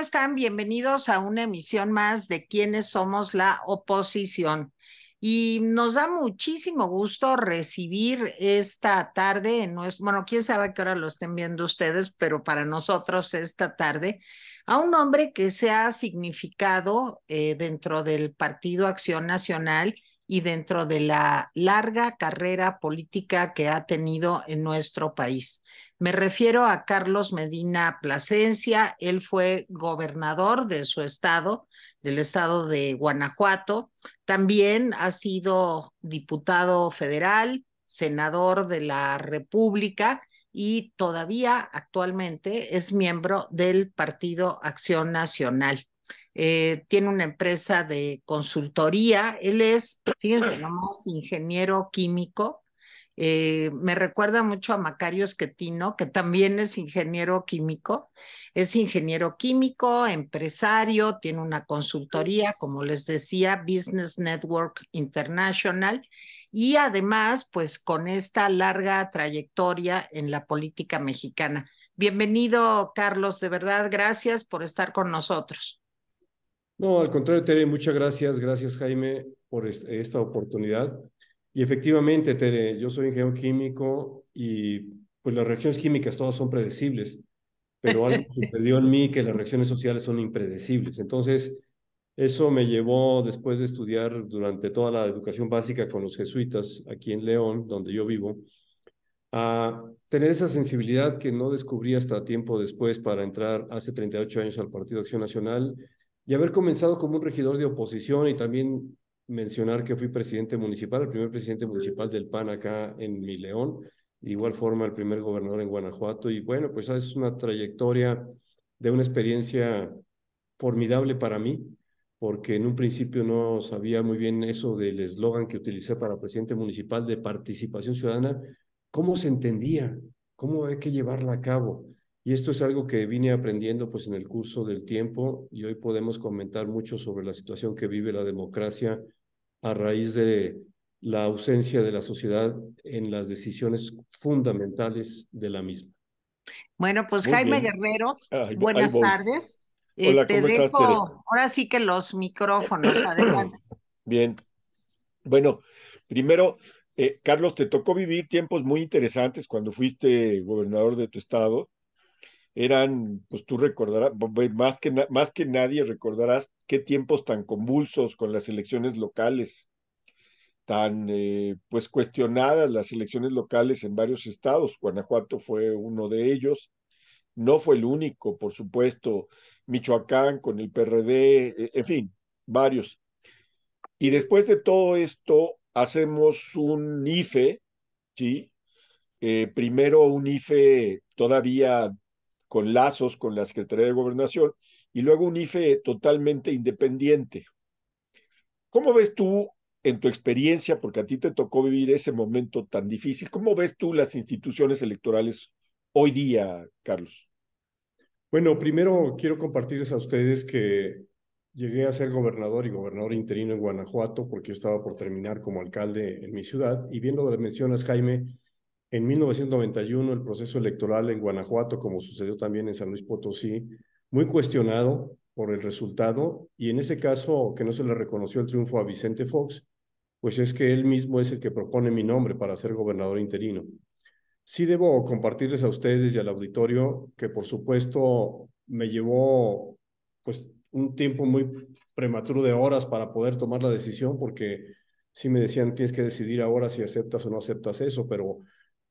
están? Bienvenidos a una emisión más de ¿Quiénes somos la oposición. Y nos da muchísimo gusto recibir esta tarde, en nuestro, bueno, quién sabe a qué hora lo estén viendo ustedes, pero para nosotros esta tarde, a un hombre que se ha significado eh, dentro del Partido Acción Nacional y dentro de la larga carrera política que ha tenido en nuestro país. Me refiero a Carlos Medina Plasencia, él fue gobernador de su estado, del estado de Guanajuato, también ha sido diputado federal, senador de la República y todavía actualmente es miembro del Partido Acción Nacional. Eh, tiene una empresa de consultoría, él es, fíjense ingeniero químico, eh, me recuerda mucho a Macario Esquetino, que también es ingeniero químico, es ingeniero químico, empresario, tiene una consultoría, como les decía, Business Network International, y además, pues con esta larga trayectoria en la política mexicana. Bienvenido, Carlos, de verdad, gracias por estar con nosotros. No, al contrario, Tere, muchas gracias, gracias Jaime por esta oportunidad. Y efectivamente, Tere, yo soy ingeniero químico y pues las reacciones químicas todas son predecibles, pero algo sucedió en mí que las reacciones sociales son impredecibles. Entonces, eso me llevó después de estudiar durante toda la educación básica con los jesuitas aquí en León, donde yo vivo, a tener esa sensibilidad que no descubrí hasta tiempo después para entrar hace 38 años al Partido Acción Nacional y haber comenzado como un regidor de oposición y también mencionar que fui presidente municipal, el primer presidente municipal del PAN acá en Mi León, de igual forma el primer gobernador en Guanajuato, y bueno, pues es una trayectoria de una experiencia formidable para mí, porque en un principio no sabía muy bien eso del eslogan que utilicé para presidente municipal de participación ciudadana, cómo se entendía, cómo hay que llevarla a cabo. Y esto es algo que vine aprendiendo pues en el curso del tiempo y hoy podemos comentar mucho sobre la situación que vive la democracia a raíz de la ausencia de la sociedad en las decisiones fundamentales de la misma. Bueno, pues Jaime Guerrero, buenas tardes. te dejo, ahora sí que los micrófonos, adelante. Bien. Bueno, primero, eh, Carlos, te tocó vivir tiempos muy interesantes cuando fuiste gobernador de tu estado, eran, pues tú recordarás, más que, más que nadie recordarás qué tiempos tan convulsos con las elecciones locales, tan eh, pues cuestionadas las elecciones locales en varios estados. Guanajuato fue uno de ellos, no fue el único, por supuesto, Michoacán con el PRD, e, en fin, varios. Y después de todo esto, hacemos un IFE, ¿sí? Eh, primero un IFE todavía con lazos con la Secretaría de Gobernación, y luego un IFE totalmente independiente. ¿Cómo ves tú en tu experiencia, porque a ti te tocó vivir ese momento tan difícil, cómo ves tú las instituciones electorales hoy día, Carlos? Bueno, primero quiero compartirles a ustedes que llegué a ser gobernador y gobernador interino en Guanajuato porque yo estaba por terminar como alcalde en mi ciudad y viendo lo que mencionas, Jaime, en 1991, el proceso electoral en Guanajuato, como sucedió también en San Luis Potosí, muy cuestionado por el resultado, y en ese caso que no se le reconoció el triunfo a Vicente Fox, pues es que él mismo es el que propone mi nombre para ser gobernador interino. Sí debo compartirles a ustedes y al auditorio que por supuesto me llevó pues un tiempo muy prematuro de horas para poder tomar la decisión porque sí me decían tienes que decidir ahora si aceptas o no aceptas eso, pero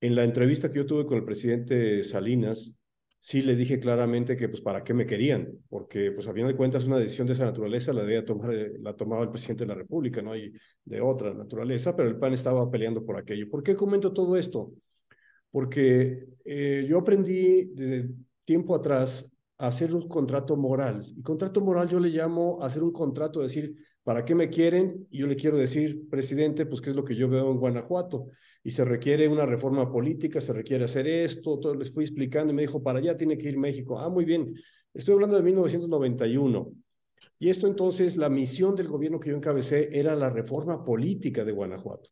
en la entrevista que yo tuve con el presidente Salinas, sí le dije claramente que pues para qué me querían, porque pues a fin de cuentas una decisión de esa naturaleza la debía tomar, eh, tomaba el presidente de la República, no hay de otra naturaleza, pero el PAN estaba peleando por aquello. ¿Por qué comento todo esto? Porque eh, yo aprendí desde tiempo atrás a hacer un contrato moral. Y contrato moral yo le llamo hacer un contrato, decir, ¿Para qué me quieren? Y yo le quiero decir, presidente, pues qué es lo que yo veo en Guanajuato. Y se requiere una reforma política, se requiere hacer esto, todo les fui explicando y me dijo, para allá tiene que ir México. Ah, muy bien. Estoy hablando de 1991. Y esto entonces, la misión del gobierno que yo encabecé era la reforma política de Guanajuato.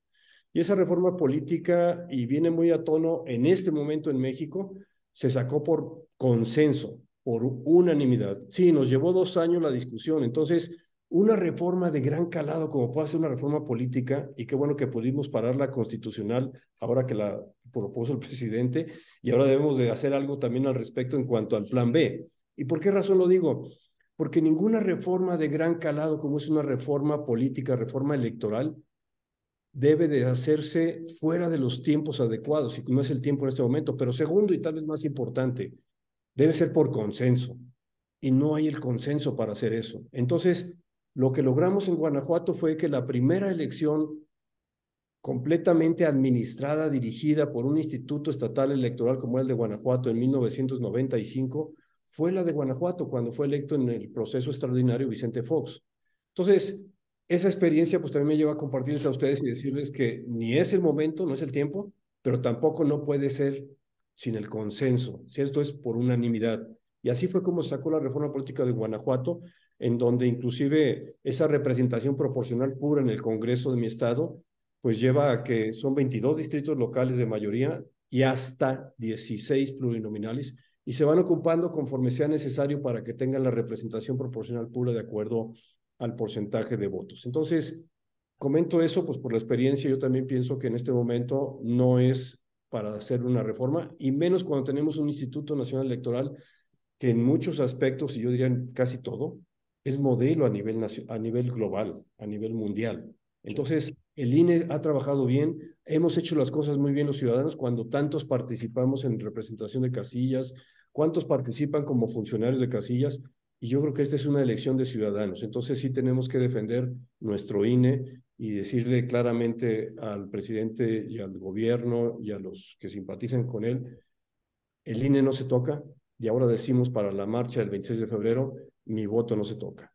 Y esa reforma política, y viene muy a tono en este momento en México, se sacó por consenso, por unanimidad. Sí, nos llevó dos años la discusión. Entonces, una reforma de gran calado como puede ser una reforma política, y qué bueno que pudimos parar la constitucional ahora que la propuso el presidente, y ahora debemos de hacer algo también al respecto en cuanto al plan B. ¿Y por qué razón lo digo? Porque ninguna reforma de gran calado como es una reforma política, reforma electoral, debe de hacerse fuera de los tiempos adecuados, y no es el tiempo en este momento, pero segundo y tal vez más importante, debe ser por consenso, y no hay el consenso para hacer eso. Entonces, lo que logramos en Guanajuato fue que la primera elección completamente administrada, dirigida por un instituto estatal electoral como el de Guanajuato en 1995, fue la de Guanajuato cuando fue electo en el proceso extraordinario Vicente Fox. Entonces, esa experiencia pues también me lleva a compartirles a ustedes y decirles que ni es el momento, no es el tiempo, pero tampoco no puede ser sin el consenso, si esto es por unanimidad. Y así fue como sacó la reforma política de Guanajuato, en donde inclusive esa representación proporcional pura en el Congreso de mi estado, pues lleva a que son 22 distritos locales de mayoría y hasta 16 plurinominales, y se van ocupando conforme sea necesario para que tengan la representación proporcional pura de acuerdo al porcentaje de votos. Entonces, comento eso, pues por la experiencia yo también pienso que en este momento no es para hacer una reforma, y menos cuando tenemos un Instituto Nacional Electoral que en muchos aspectos, y yo diría casi todo, es modelo a nivel, a nivel global, a nivel mundial. Entonces, el INE ha trabajado bien, hemos hecho las cosas muy bien los ciudadanos cuando tantos participamos en representación de casillas, cuántos participan como funcionarios de casillas, y yo creo que esta es una elección de ciudadanos. Entonces sí tenemos que defender nuestro INE y decirle claramente al presidente y al gobierno y a los que simpatizan con él, el INE no se toca, y ahora decimos para la marcha del 26 de febrero, mi voto no se toca.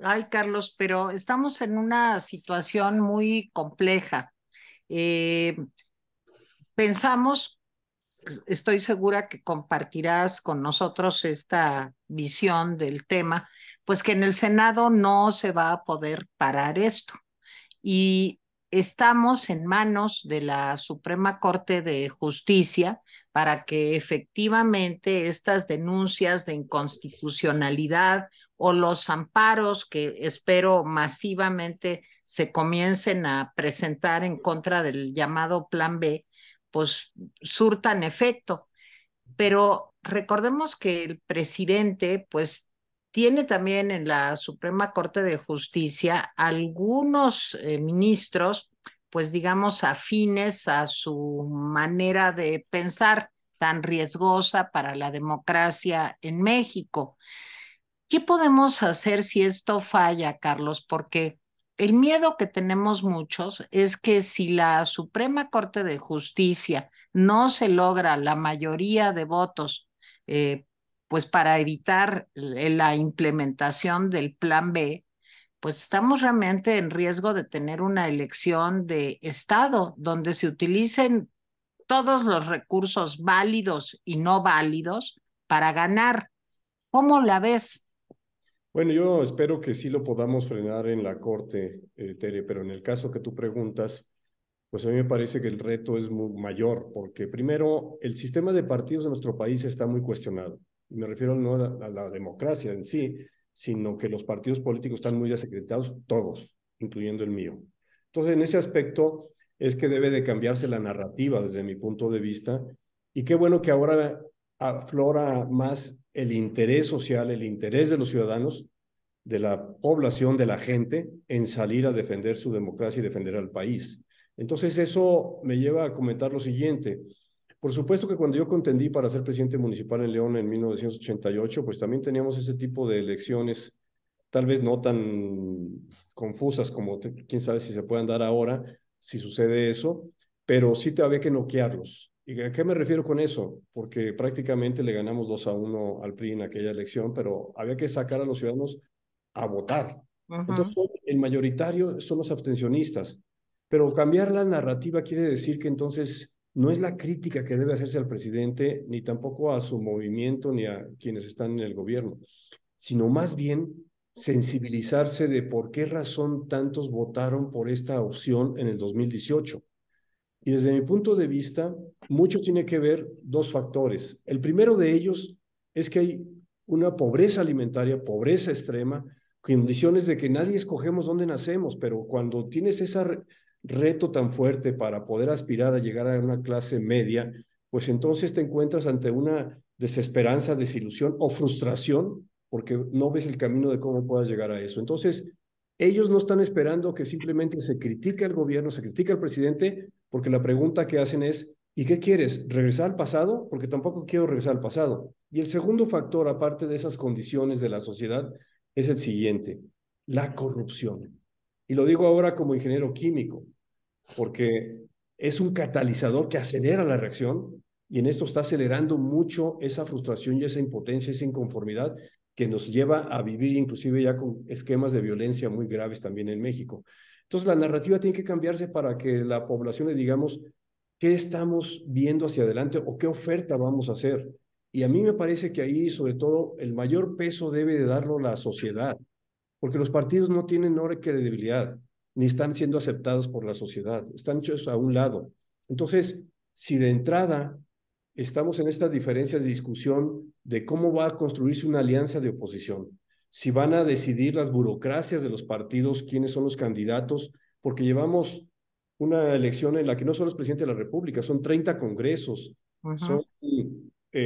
Ay, Carlos, pero estamos en una situación muy compleja. Eh, pensamos, estoy segura que compartirás con nosotros esta visión del tema, pues que en el Senado no se va a poder parar esto. Y estamos en manos de la Suprema Corte de Justicia, para que efectivamente estas denuncias de inconstitucionalidad o los amparos que espero masivamente se comiencen a presentar en contra del llamado Plan B, pues surtan efecto. Pero recordemos que el presidente, pues, tiene también en la Suprema Corte de Justicia algunos eh, ministros pues digamos, afines a su manera de pensar tan riesgosa para la democracia en México. ¿Qué podemos hacer si esto falla, Carlos? Porque el miedo que tenemos muchos es que si la Suprema Corte de Justicia no se logra la mayoría de votos, eh, pues para evitar la implementación del plan B, pues estamos realmente en riesgo de tener una elección de Estado donde se utilicen todos los recursos válidos y no válidos para ganar. ¿Cómo la ves? Bueno, yo espero que sí lo podamos frenar en la Corte, eh, Tere, pero en el caso que tú preguntas, pues a mí me parece que el reto es muy mayor, porque primero, el sistema de partidos de nuestro país está muy cuestionado. Me refiero no la, a la democracia en sí, sino que los partidos políticos están muy desacreditados, todos, incluyendo el mío. Entonces, en ese aspecto es que debe de cambiarse la narrativa desde mi punto de vista, y qué bueno que ahora aflora más el interés social, el interés de los ciudadanos, de la población, de la gente, en salir a defender su democracia y defender al país. Entonces, eso me lleva a comentar lo siguiente. Por supuesto que cuando yo contendí para ser presidente municipal en León en 1988, pues también teníamos ese tipo de elecciones, tal vez no tan confusas como quién sabe si se pueden dar ahora, si sucede eso, pero sí te había que noquearlos. ¿Y a qué me refiero con eso? Porque prácticamente le ganamos 2 a 1 al PRI en aquella elección, pero había que sacar a los ciudadanos a votar. Entonces, el mayoritario son los abstencionistas. Pero cambiar la narrativa quiere decir que entonces no es la crítica que debe hacerse al presidente, ni tampoco a su movimiento, ni a quienes están en el gobierno, sino más bien sensibilizarse de por qué razón tantos votaron por esta opción en el 2018. Y desde mi punto de vista, mucho tiene que ver dos factores. El primero de ellos es que hay una pobreza alimentaria, pobreza extrema, condiciones de que nadie escogemos dónde nacemos, pero cuando tienes esa reto tan fuerte para poder aspirar a llegar a una clase media, pues entonces te encuentras ante una desesperanza, desilusión o frustración porque no ves el camino de cómo puedas llegar a eso. Entonces, ellos no están esperando que simplemente se critique al gobierno, se critique al presidente, porque la pregunta que hacen es, ¿y qué quieres? ¿Regresar al pasado? Porque tampoco quiero regresar al pasado. Y el segundo factor, aparte de esas condiciones de la sociedad, es el siguiente, la corrupción. Y lo digo ahora como ingeniero químico porque es un catalizador que acelera la reacción y en esto está acelerando mucho esa frustración y esa impotencia, esa inconformidad que nos lleva a vivir inclusive ya con esquemas de violencia muy graves también en México. Entonces la narrativa tiene que cambiarse para que la población le digamos qué estamos viendo hacia adelante o qué oferta vamos a hacer. Y a mí me parece que ahí sobre todo el mayor peso debe de darlo la sociedad, porque los partidos no tienen de credibilidad ni están siendo aceptados por la sociedad, están hechos a un lado. Entonces, si de entrada estamos en estas diferencias de discusión de cómo va a construirse una alianza de oposición, si van a decidir las burocracias de los partidos quiénes son los candidatos, porque llevamos una elección en la que no solo es presidente de la República, son 30 congresos, son eh,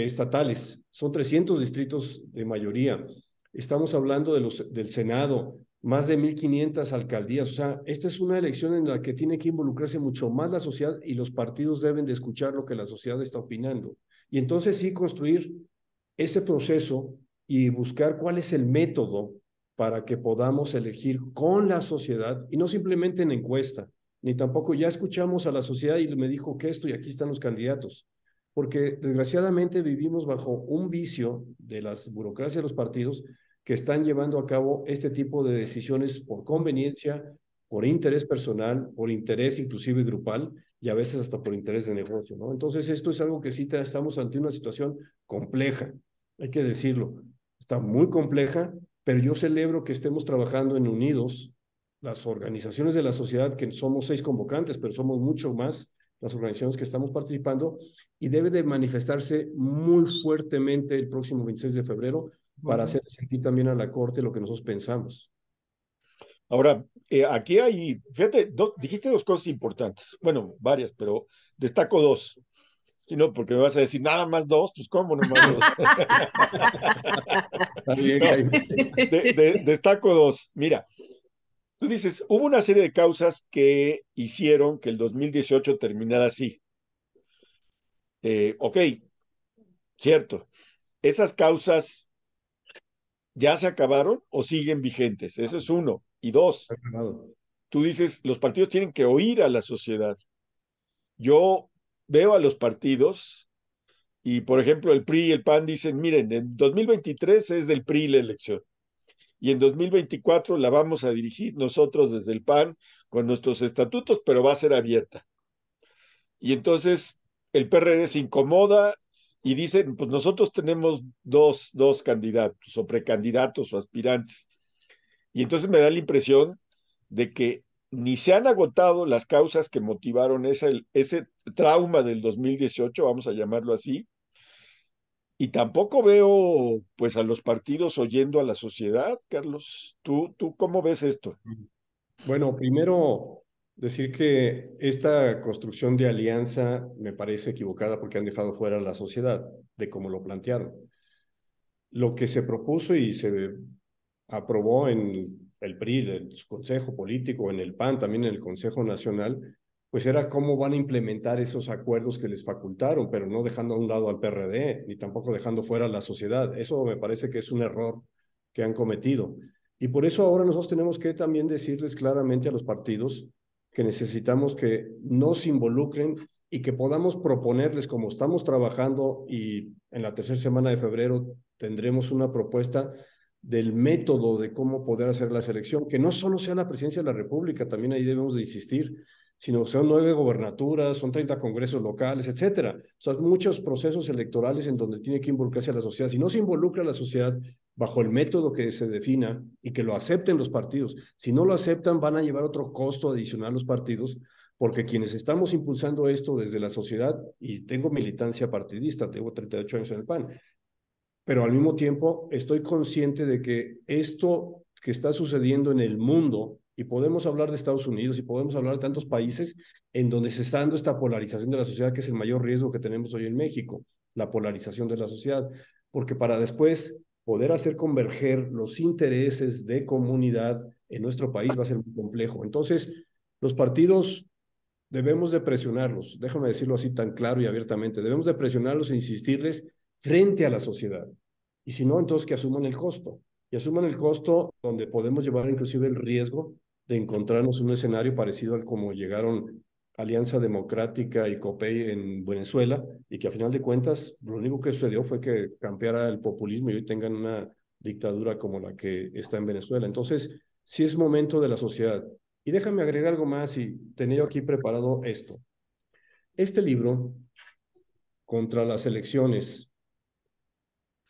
estatales, son 300 distritos de mayoría. Estamos hablando del Senado, más de 1.500 alcaldías. O sea, esta es una elección en la que tiene que involucrarse mucho más la sociedad y los partidos deben de escuchar lo que la sociedad está opinando. Y entonces sí construir ese proceso y buscar cuál es el método para que podamos elegir con la sociedad y no simplemente en encuesta, ni tampoco ya escuchamos a la sociedad y me dijo que esto y aquí están los candidatos. Porque desgraciadamente vivimos bajo un vicio de las burocracias de los partidos que están llevando a cabo este tipo de decisiones por conveniencia, por interés personal, por interés inclusive grupal y a veces hasta por interés de negocio, Entonces esto es algo que sí estamos ante una situación compleja, hay que decirlo, está muy compleja, pero yo celebro que estemos trabajando en unidos las organizaciones de la sociedad, que somos seis convocantes, pero somos mucho más las organizaciones que estamos participando, y debe de manifestarse muy fuertemente el próximo 26 de febrero para hacer sentir también a la corte lo que nosotros pensamos. Ahora, eh, aquí hay, fíjate, dijiste dos cosas importantes, bueno, varias, pero destaco dos. Si no, porque me vas a decir nada más dos, pues cómo nomás dos. destaco dos. Mira, tú dices, hubo una serie de causas que hicieron que el 2018 terminara así. Eh, ok, cierto. Esas causas ¿ya se acabaron o siguen vigentes? Eso es uno. Y dos, tú dices, los partidos tienen que oír a la sociedad. Yo veo a los partidos y, por ejemplo, el PRI y el PAN dicen, miren, en 2023 es del PRI la elección y en 2024 la vamos a dirigir nosotros desde el PAN con nuestros estatutos, pero va a ser abierta. Y entonces el PRD e se incomoda y dicen, pues nosotros tenemos dos, dos candidatos o precandidatos o aspirantes. Y entonces me da la impresión de que ni se han agotado las causas que motivaron ese, ese trauma del 2018, vamos a llamarlo así, y tampoco veo pues a los partidos oyendo a la sociedad, Carlos. ¿Tú, tú cómo ves esto? Bueno, primero Decir que esta construcción de alianza me parece equivocada porque han dejado fuera a la sociedad de cómo lo plantearon. Lo que se propuso y se aprobó en el PRI, en su Consejo Político, en el PAN, también en el Consejo Nacional, pues era cómo van a implementar esos acuerdos que les facultaron, pero no dejando a un lado al PRD, ni tampoco dejando fuera a la sociedad. Eso me parece que es un error que han cometido. Y por eso ahora nosotros tenemos que también decirles claramente a los partidos que necesitamos que nos involucren y que podamos proponerles, como estamos trabajando y en la tercera semana de febrero tendremos una propuesta del método de cómo poder hacer la selección, que no solo sea la presidencia de la República, también ahí debemos de insistir, sino que son nueve gobernaturas, son 30 congresos locales, etcétera. O sea, muchos procesos electorales en donde tiene que involucrarse la sociedad. Si no se involucra la sociedad, bajo el método que se defina y que lo acepten los partidos. Si no lo aceptan, van a llevar otro costo adicional a los partidos, porque quienes estamos impulsando esto desde la sociedad, y tengo militancia partidista, tengo 38 años en el PAN, pero al mismo tiempo estoy consciente de que esto que está sucediendo en el mundo, y podemos hablar de Estados Unidos y podemos hablar de tantos países en donde se está dando esta polarización de la sociedad, que es el mayor riesgo que tenemos hoy en México, la polarización de la sociedad, porque para después poder hacer converger los intereses de comunidad en nuestro país va a ser muy complejo. Entonces, los partidos debemos de presionarlos, déjame decirlo así tan claro y abiertamente, debemos de presionarlos e insistirles frente a la sociedad. Y si no, entonces que asuman el costo. Y asuman el costo donde podemos llevar inclusive el riesgo de encontrarnos en un escenario parecido al como llegaron Alianza Democrática y COPEI en Venezuela, y que a final de cuentas lo único que sucedió fue que campeara el populismo y hoy tengan una dictadura como la que está en Venezuela. Entonces, si es momento de la sociedad. Y déjame agregar algo más y tenía aquí preparado esto. Este libro, Contra las elecciones,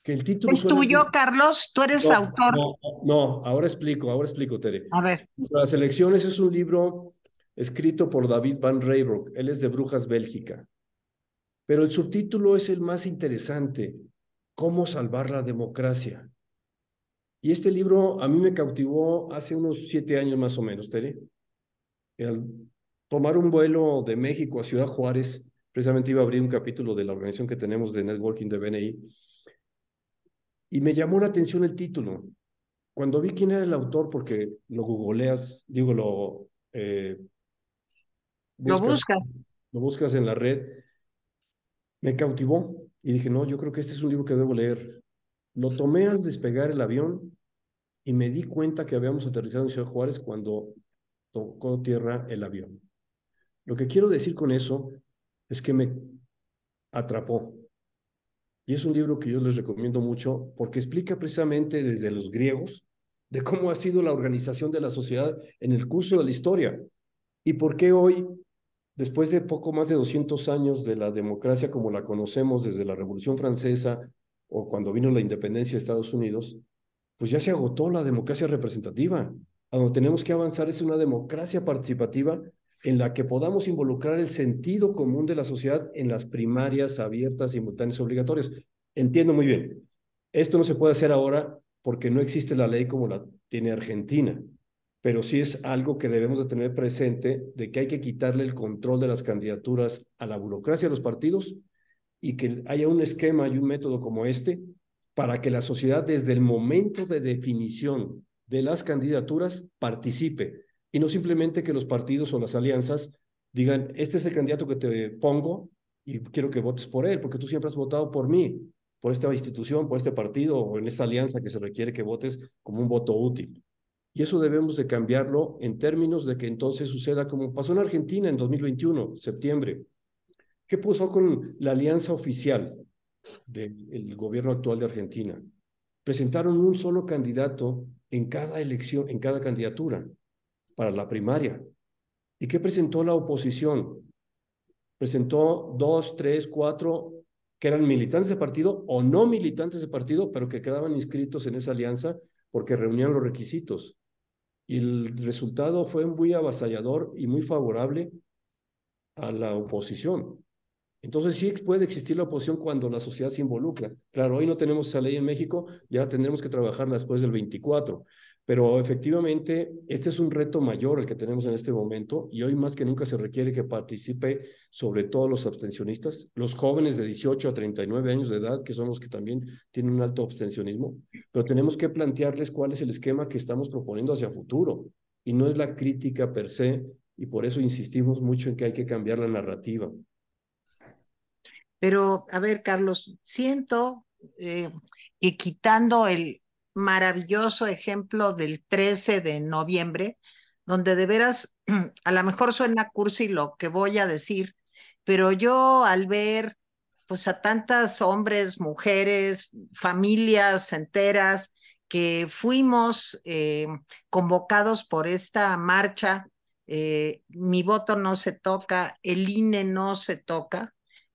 que el título... ¿Es tuyo, Carlos? ¿Tú eres autor? No, no, ahora explico, ahora explico, Tere. A ver. Las elecciones es un libro escrito por David Van Reybroek, él es de Brujas, Bélgica. Pero el subtítulo es el más interesante, ¿Cómo salvar la democracia? Y este libro a mí me cautivó hace unos siete años más o menos, Tere. Al tomar un vuelo de México a Ciudad Juárez, precisamente iba a abrir un capítulo de la organización que tenemos de networking de BNI, y me llamó la atención el título. Cuando vi quién era el autor, porque lo googleas, digo, lo eh, lo buscas. Lo buscas en la red. Me cautivó y dije, no, yo creo que este es un libro que debo leer. Lo tomé al despegar el avión y me di cuenta que habíamos aterrizado en Ciudad Juárez cuando tocó tierra el avión. Lo que quiero decir con eso es que me atrapó. Y es un libro que yo les recomiendo mucho porque explica precisamente desde los griegos de cómo ha sido la organización de la sociedad en el curso de la historia y por qué hoy después de poco más de 200 años de la democracia como la conocemos desde la Revolución Francesa o cuando vino la independencia de Estados Unidos, pues ya se agotó la democracia representativa. A donde tenemos que avanzar es una democracia participativa en la que podamos involucrar el sentido común de la sociedad en las primarias abiertas, simultáneas, obligatorias. Entiendo muy bien, esto no se puede hacer ahora porque no existe la ley como la tiene Argentina pero sí es algo que debemos de tener presente de que hay que quitarle el control de las candidaturas a la burocracia de los partidos y que haya un esquema y un método como este para que la sociedad desde el momento de definición de las candidaturas participe y no simplemente que los partidos o las alianzas digan, este es el candidato que te pongo y quiero que votes por él, porque tú siempre has votado por mí, por esta institución, por este partido o en esta alianza que se requiere que votes como un voto útil. Y eso debemos de cambiarlo en términos de que entonces suceda como pasó en Argentina en 2021, septiembre. ¿Qué pasó con la alianza oficial del gobierno actual de Argentina? Presentaron un solo candidato en cada elección, en cada candidatura para la primaria. ¿Y qué presentó la oposición? Presentó dos, tres, cuatro que eran militantes de partido o no militantes de partido, pero que quedaban inscritos en esa alianza porque reunían los requisitos. Y el resultado fue muy avasallador y muy favorable a la oposición. Entonces sí puede existir la oposición cuando la sociedad se involucra. Claro, hoy no tenemos esa ley en México, ya tendremos que trabajarla después del 24. Pero efectivamente, este es un reto mayor el que tenemos en este momento y hoy más que nunca se requiere que participe sobre todo los abstencionistas, los jóvenes de 18 a 39 años de edad, que son los que también tienen un alto abstencionismo, pero tenemos que plantearles cuál es el esquema que estamos proponiendo hacia futuro y no es la crítica per se y por eso insistimos mucho en que hay que cambiar la narrativa. Pero, a ver, Carlos, siento eh, que quitando el, maravilloso ejemplo del 13 de noviembre, donde de veras, a lo mejor suena cursi lo que voy a decir, pero yo al ver pues a tantas hombres, mujeres, familias enteras que fuimos eh, convocados por esta marcha, eh, mi voto no se toca, el INE no se toca,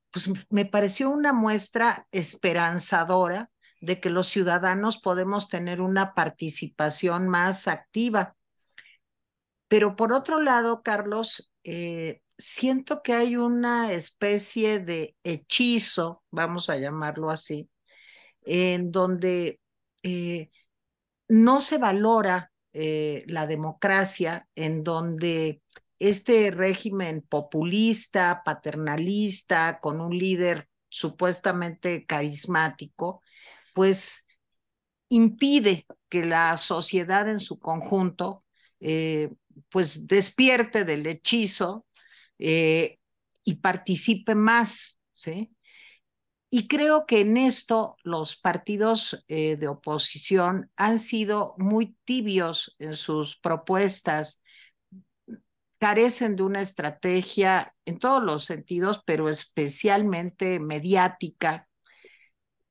pues me pareció una muestra esperanzadora de que los ciudadanos podemos tener una participación más activa. Pero por otro lado, Carlos, eh, siento que hay una especie de hechizo, vamos a llamarlo así, en donde eh, no se valora eh, la democracia, en donde este régimen populista, paternalista, con un líder supuestamente carismático, pues impide que la sociedad en su conjunto eh, pues despierte del hechizo eh, y participe más, ¿sí? Y creo que en esto los partidos eh, de oposición han sido muy tibios en sus propuestas, carecen de una estrategia en todos los sentidos, pero especialmente mediática,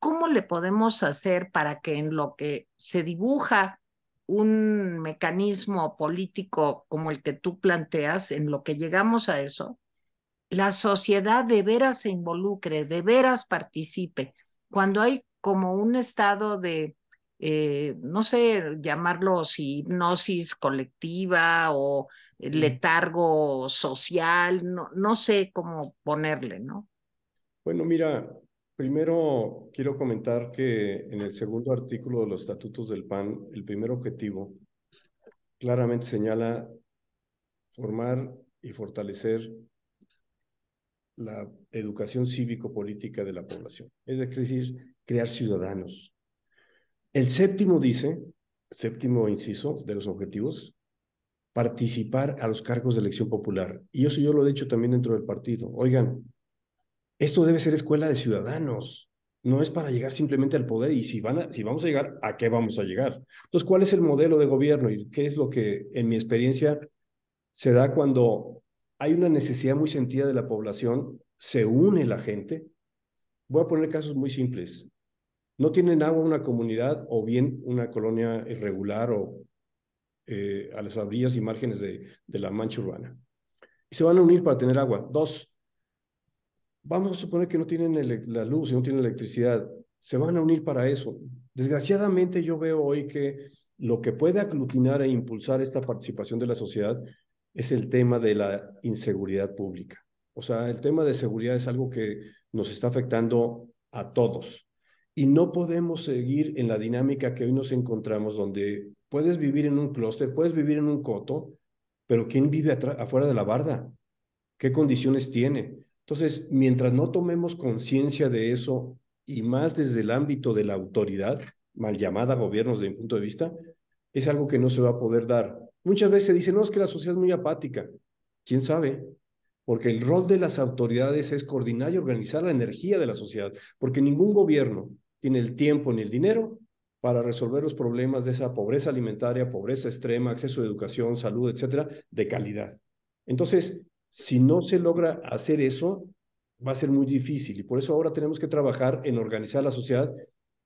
¿cómo le podemos hacer para que en lo que se dibuja un mecanismo político como el que tú planteas, en lo que llegamos a eso, la sociedad de veras se involucre, de veras participe. Cuando hay como un estado de, eh, no sé, llamarlo hipnosis colectiva o letargo social, no, no sé cómo ponerle, ¿no? Bueno, mira, Primero, quiero comentar que en el segundo artículo de los estatutos del PAN, el primer objetivo claramente señala formar y fortalecer la educación cívico-política de la población, es decir, crear ciudadanos. El séptimo dice, séptimo inciso de los objetivos, participar a los cargos de elección popular. Y eso yo lo he dicho también dentro del partido. Oigan, esto debe ser escuela de ciudadanos. No es para llegar simplemente al poder y si, van a, si vamos a llegar, ¿a qué vamos a llegar? Entonces, ¿cuál es el modelo de gobierno y qué es lo que en mi experiencia se da cuando hay una necesidad muy sentida de la población, se une la gente? Voy a poner casos muy simples. No tienen agua una comunidad o bien una colonia irregular o eh, a las orillas y márgenes de, de la mancha urbana. Y se van a unir para tener agua. Dos, vamos a suponer que no tienen la luz y no tienen electricidad, se van a unir para eso. Desgraciadamente yo veo hoy que lo que puede aglutinar e impulsar esta participación de la sociedad es el tema de la inseguridad pública. O sea, el tema de seguridad es algo que nos está afectando a todos. Y no podemos seguir en la dinámica que hoy nos encontramos, donde puedes vivir en un clúster, puedes vivir en un coto, pero ¿quién vive afuera de la barda? ¿Qué condiciones tiene? Entonces, mientras no tomemos conciencia de eso, y más desde el ámbito de la autoridad, mal llamada gobiernos desde mi punto de vista, es algo que no se va a poder dar. Muchas veces se dice, no, es que la sociedad es muy apática. ¿Quién sabe? Porque el rol de las autoridades es coordinar y organizar la energía de la sociedad, porque ningún gobierno tiene el tiempo ni el dinero para resolver los problemas de esa pobreza alimentaria, pobreza extrema, acceso a educación, salud, etcétera, de calidad. Entonces, si no se logra hacer eso, va a ser muy difícil y por eso ahora tenemos que trabajar en organizar la sociedad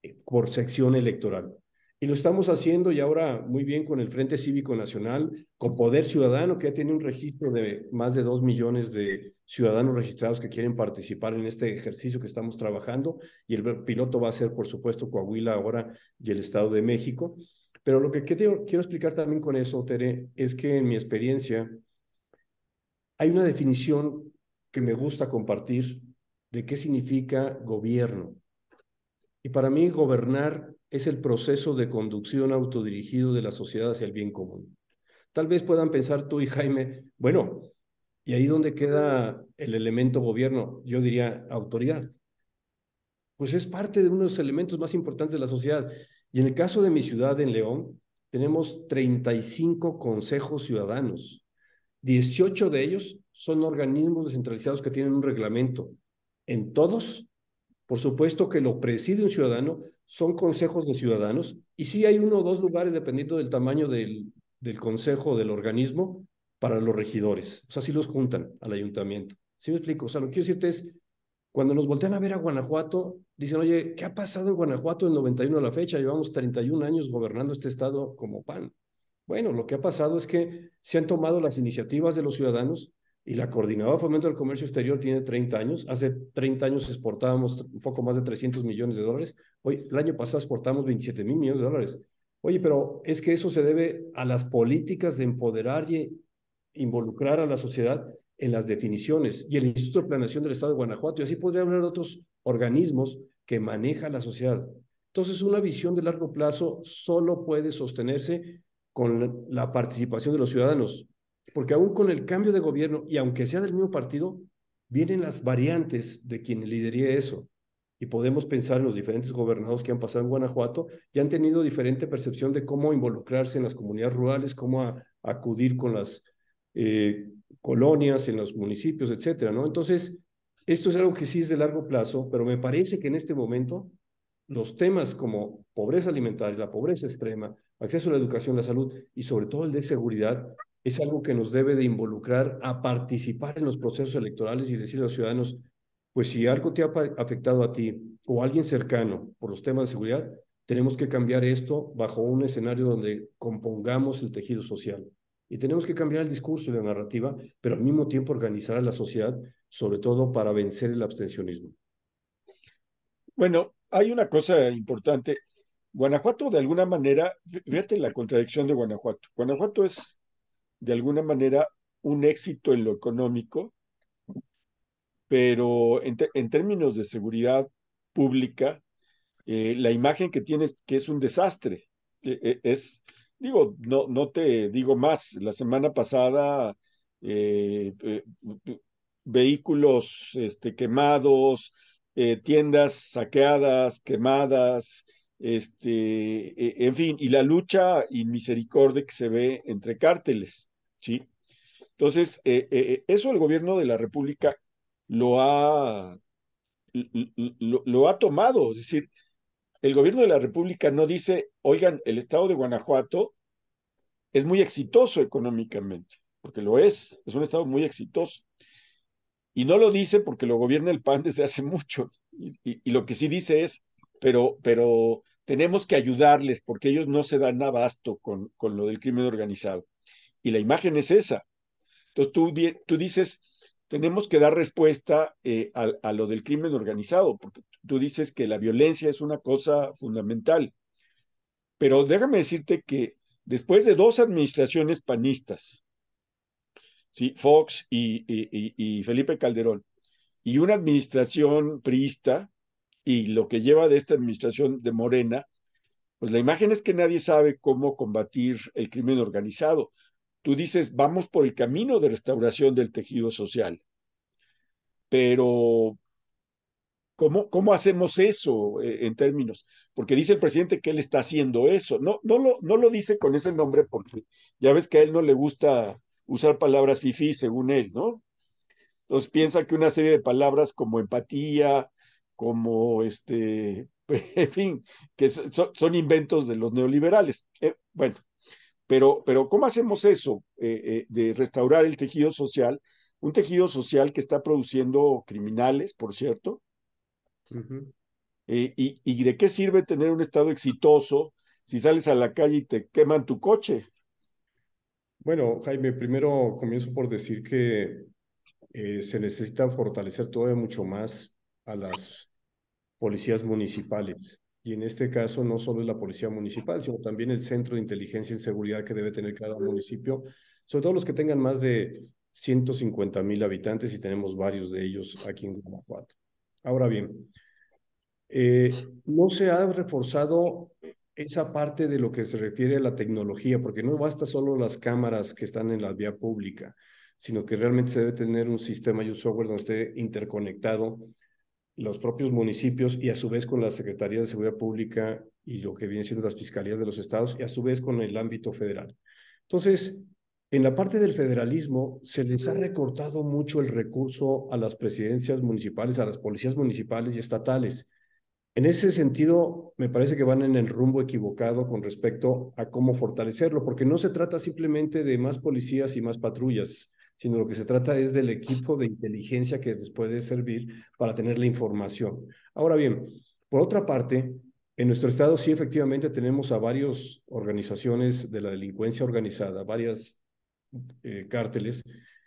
eh, por sección electoral. Y lo estamos haciendo y ahora muy bien con el Frente Cívico Nacional, con Poder Ciudadano, que ya tiene un registro de más de dos millones de ciudadanos registrados que quieren participar en este ejercicio que estamos trabajando. Y el piloto va a ser, por supuesto, Coahuila ahora y el Estado de México. Pero lo que quiero, explicar también con eso, Tere, es que en mi experiencia, hay una definición que me gusta compartir de qué significa gobierno. Y para mí gobernar es el proceso de conducción autodirigido de la sociedad hacia el bien común. Tal vez puedan pensar tú y Jaime, bueno, ¿y ahí dónde queda el elemento gobierno? Yo diría autoridad. Pues es parte de uno de los elementos más importantes de la sociedad. Y en el caso de mi ciudad, en León, tenemos 35 consejos ciudadanos. 18 de ellos son organismos descentralizados que tienen un reglamento. En todos, por supuesto que lo preside un ciudadano, son consejos de ciudadanos, y sí hay uno o dos lugares, dependiendo del tamaño del, del consejo, del organismo, para los regidores. O sea, sí los juntan al ayuntamiento. ¿Sí me explico? O sea, lo que quiero decirte es, cuando nos voltean a ver a Guanajuato, dicen, oye, ¿qué ha pasado en Guanajuato el 91 a la fecha? Llevamos 31 años gobernando este estado como pan. Bueno, lo que ha pasado es que se han tomado las iniciativas de los ciudadanos y la Coordinadora de Fomento del Comercio Exterior tiene 30 años. Hace 30 años exportábamos un poco más de 300 millones de dólares. Hoy, el año pasado exportamos 27 mil millones de dólares. Oye, pero es que eso se debe a las políticas de empoderar y involucrar a la sociedad en las definiciones. Y el Instituto de Planación del Estado de Guanajuato, y así podría hablar otros organismos que maneja la sociedad. Entonces, una visión de largo plazo solo puede sostenerse con la participación de los ciudadanos, porque aún con el cambio de gobierno, y aunque sea del mismo partido, vienen las variantes de quien lidería eso. Y podemos pensar en los diferentes gobernados que han pasado en Guanajuato y han tenido diferente percepción de cómo involucrarse en las comunidades rurales, cómo acudir con las eh, colonias, en los municipios, etcétera, ¿no? Entonces, esto es algo que sí es de largo plazo, pero me parece que en este momento los temas como pobreza alimentaria, la pobreza extrema, acceso a la educación, la salud y sobre todo el de seguridad, es algo que nos debe de involucrar a participar en los procesos electorales y decir a los ciudadanos, pues si algo te ha afectado a ti o a alguien cercano por los temas de seguridad, tenemos que cambiar esto bajo un escenario donde compongamos el tejido social. Y tenemos que cambiar el discurso y la narrativa, pero al mismo tiempo organizar a la sociedad, sobre todo para vencer el abstencionismo. Bueno, hay una cosa importante. Guanajuato, de alguna manera, fíjate la contradicción de Guanajuato. Guanajuato es, de alguna manera, un éxito en lo económico, pero en, términos de seguridad pública, eh, la imagen que tienes que es un desastre. E-, e-, es, digo, no, no te digo más. La semana pasada, eh, vehículos este, quemados, eh, tiendas saqueadas, quemadas, este, e, en fin, y la lucha y misericordia que se ve entre cárteles, ¿sí? Entonces, eh, eh, eso el gobierno de la República lo ha, lo, ha tomado, es decir, el gobierno de la República no dice, oigan, el estado de Guanajuato es muy exitoso económicamente, porque lo es, es un estado muy exitoso. Y no lo dice porque lo gobierna el PAN desde hace mucho. y, lo que sí dice es, pero, tenemos que ayudarles porque ellos no se dan abasto con, con lo del crimen organizado. Y la imagen es esa. Entonces tú, tú dices, tenemos que dar respuesta eh, a, lo del crimen organizado, porque tú dices que la violencia es una cosa fundamental. Pero déjame decirte que después de dos administraciones panistas, ¿sí? Fox y Felipe Calderón, y una administración priista, y lo que lleva de esta administración de Morena, pues la imagen es que nadie sabe cómo combatir el crimen organizado. Tú dices, vamos por el camino de restauración del tejido social, pero ¿cómo, cómo hacemos eso eh, en términos? Porque dice el presidente que él está haciendo eso. No, no, lo, no lo dice con ese nombre porque ya ves que a él no le gusta usar palabras fifí, según él, ¿no? Entonces piensa que una serie de palabras como empatía, como este, en fin, que son inventos de los neoliberales. Eh, bueno, pero, pero ¿cómo hacemos eso eh, eh, de restaurar el tejido social? Un tejido social que está produciendo criminales, por cierto. y, ¿Y de qué sirve tener un Estado exitoso si sales a la calle y te queman tu coche? Bueno, Jaime, primero comienzo por decir que se necesita fortalecer todavía mucho más a las policías municipales. Y en este caso no solo es la policía municipal, sino también el centro de inteligencia y seguridad que debe tener cada municipio, sobre todo los que tengan más de 150 mil habitantes y tenemos varios de ellos aquí en Guanajuato. Ahora bien, eh, no se ha reforzado esa parte de lo que se refiere a la tecnología, porque no basta solo las cámaras que están en la vía pública, sino que realmente se debe tener un sistema y un software donde esté interconectado los propios municipios y a su vez con la secretaría de Seguridad Pública y lo que vienen siendo las fiscalías de los estados y a su vez con el ámbito federal. Entonces, en la parte del federalismo se les ha recortado mucho el recurso a las presidencias municipales, a las policías municipales y estatales. En ese sentido, me parece que van en el rumbo equivocado con respecto a cómo fortalecerlo, porque no se trata simplemente de más policías y más patrullas sino lo que se trata es del equipo de inteligencia que les puede servir para tener la información. Ahora bien, por otra parte, en nuestro estado sí efectivamente tenemos a varias organizaciones de la delincuencia organizada, varias eh, cárteles,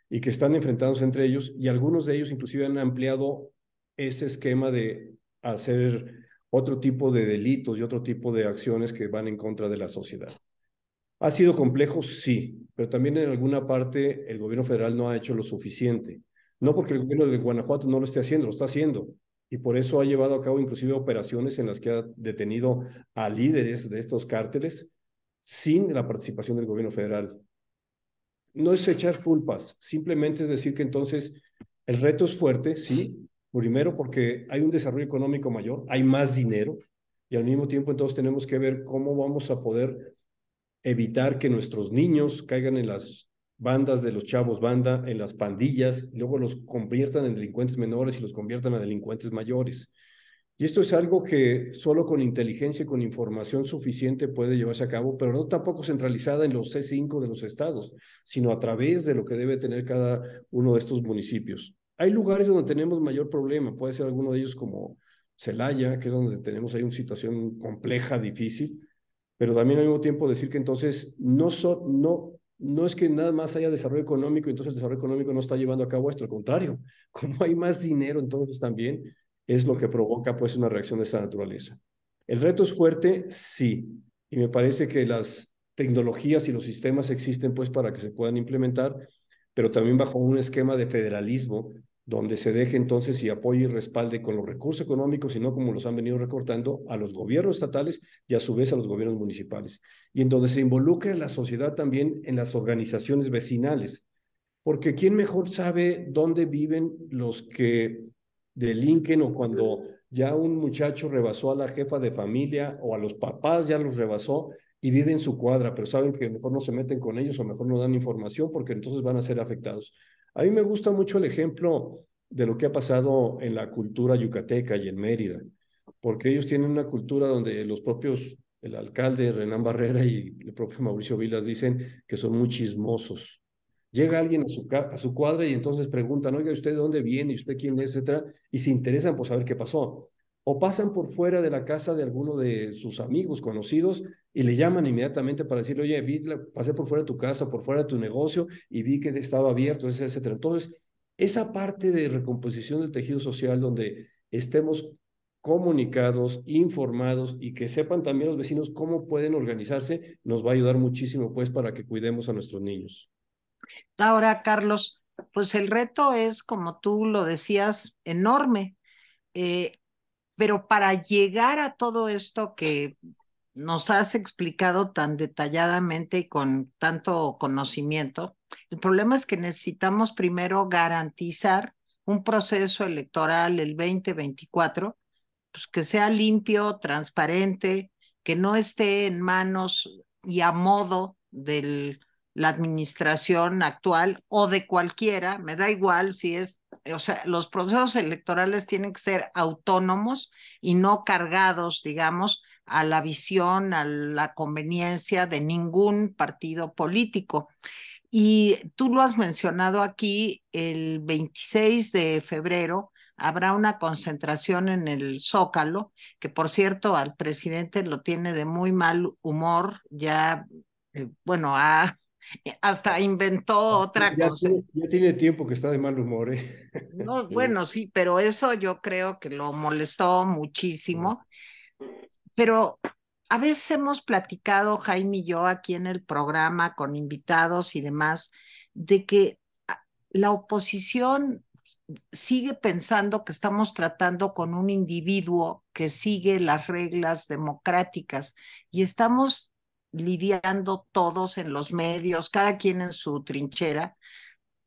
y que están enfrentados entre ellos, y algunos de ellos inclusive han ampliado ese esquema de hacer otro tipo de delitos y otro tipo de acciones que van en contra de la sociedad. ¿Ha sido complejo? Sí, pero también en alguna parte el gobierno federal no ha hecho lo suficiente. No porque el gobierno de Guanajuato no lo esté haciendo, lo está haciendo. Y por eso ha llevado a cabo inclusive operaciones en las que ha detenido a líderes de estos cárteles sin la participación del gobierno federal. No es echar culpas, simplemente es decir que entonces el reto es fuerte, sí, primero porque hay un desarrollo económico mayor, hay más dinero y al mismo tiempo entonces tenemos que ver cómo vamos a poder evitar que nuestros niños caigan en las bandas de los chavos banda, en las pandillas, y luego los conviertan en delincuentes menores y los conviertan a delincuentes mayores. Y esto es algo que solo con inteligencia y con información suficiente puede llevarse a cabo, pero no tampoco centralizada en los C5 de los estados, sino a través de lo que debe tener cada uno de estos municipios. Hay lugares donde tenemos mayor problema, puede ser alguno de ellos como Celaya, que es donde tenemos ahí una situación compleja, difícil, pero también al mismo tiempo decir que entonces no, no, no es que nada más haya desarrollo económico, entonces el desarrollo económico no está llevando a cabo esto, al contrario, como hay más dinero, entonces también es lo que provoca pues una reacción de esta naturaleza. ¿El reto es fuerte? Sí, y me parece que las tecnologías y los sistemas existen pues para que se puedan implementar, pero también bajo un esquema de federalismo donde se deje entonces y apoye y respalde con los recursos económicos, y no como los han venido recortando, a los gobiernos estatales y a su vez a los gobiernos municipales. Y en donde se involucre la sociedad también en las organizaciones vecinales, porque ¿quién mejor sabe dónde viven los que delinquen o cuando ya un muchacho rebasó a la jefa de familia o a los papás ya los rebasó y vive en su cuadra, pero saben que mejor no se meten con ellos o mejor no dan información porque entonces van a ser afectados? A mí me gusta mucho el ejemplo de lo que ha pasado en la cultura yucateca y en Mérida, porque ellos tienen una cultura donde los propios, el alcalde Renán Barrera y el propio Mauricio Vilas dicen que son muy chismosos. Llega alguien a su, a su cuadra y entonces preguntan, oiga, ¿usted de dónde viene? ¿Y usted quién es? Etcétera, y se interesan por saber qué pasó. O pasan por fuera de la casa de alguno de sus amigos conocidos y le llaman inmediatamente para decirle, oye, vi, pasé por fuera de tu casa, por fuera de tu negocio y vi que estaba abierto, etcétera. Entonces, esa parte de recomposición del tejido social donde estemos comunicados, informados y que sepan también los vecinos cómo pueden organizarse, nos va a ayudar muchísimo pues para que cuidemos a nuestros niños. Ahora, Carlos, pues el reto es, como tú lo decías, enorme, eh, pero para llegar a todo esto que nos has explicado tan detalladamente y con tanto conocimiento, el problema es que necesitamos primero garantizar un proceso electoral el 2024 pues que sea limpio, transparente, que no esté en manos y a modo de la administración actual o de cualquiera, me da igual si es, o sea, los procesos electorales tienen que ser autónomos y no cargados, digamos, a la visión, a la conveniencia de ningún partido político. Y tú lo has mencionado aquí, el 26 de febrero habrá una concentración en el Zócalo, que por cierto al presidente lo tiene de muy mal humor, ya, eh, bueno, hasta inventó ah, otra cosa. ya tiene tiempo que está de mal humor, ¿eh? bueno, sí, pero eso yo creo que lo molestó muchísimo pero a veces hemos platicado, Jaime y yo, aquí en el programa con invitados y demás, de que ah, la oposición sigue pensando que estamos tratando con un individuo que sigue las reglas democráticas y estamos lidiando todos en los medios, cada quien en su trinchera,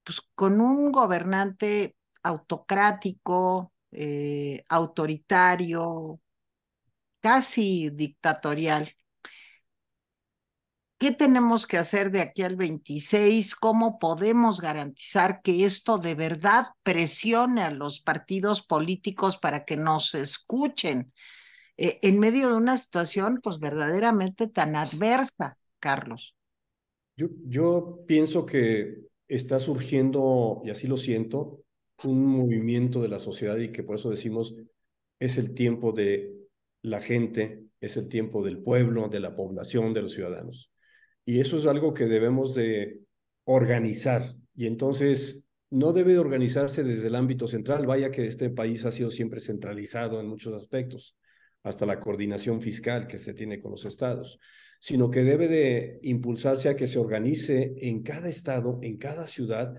pues con un gobernante autocrático, eh, autoritario, casi dictatorial. ¿Qué tenemos que hacer de aquí al 26? ¿Cómo podemos garantizar que esto de verdad presione a los partidos políticos para que nos escuchen eh, en medio de una situación pues verdaderamente tan adversa, Carlos? yo pienso que está surgiendo, y así lo siento, un movimiento de la sociedad y que por eso decimos es el tiempo de la gente, es el tiempo del pueblo, de la población, de los ciudadanos. Y eso es algo que debemos de organizar. Y entonces no debe de organizarse desde el ámbito central, vaya que este país ha sido siempre centralizado en muchos aspectos, hasta la coordinación fiscal que se tiene con los estados, sino que debe de impulsarse a que se organice en cada estado, en cada ciudad,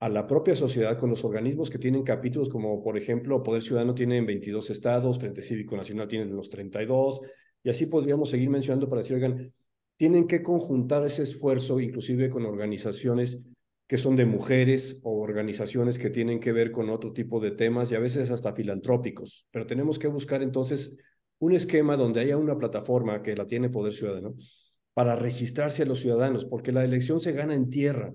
a la propia sociedad con los organismos que tienen capítulos, como por ejemplo Poder Ciudadano tiene en 22 estados, Frente Cívico Nacional tiene los 32, y así podríamos seguir mencionando para decir, oigan, tienen que conjuntar ese esfuerzo inclusive con organizaciones que son de mujeres o organizaciones que tienen que ver con otro tipo de temas y a veces hasta filantrópicos, pero tenemos que buscar entonces un esquema donde haya una plataforma que la tiene Poder Ciudadano para registrarse a los ciudadanos, porque la elección se gana en tierra,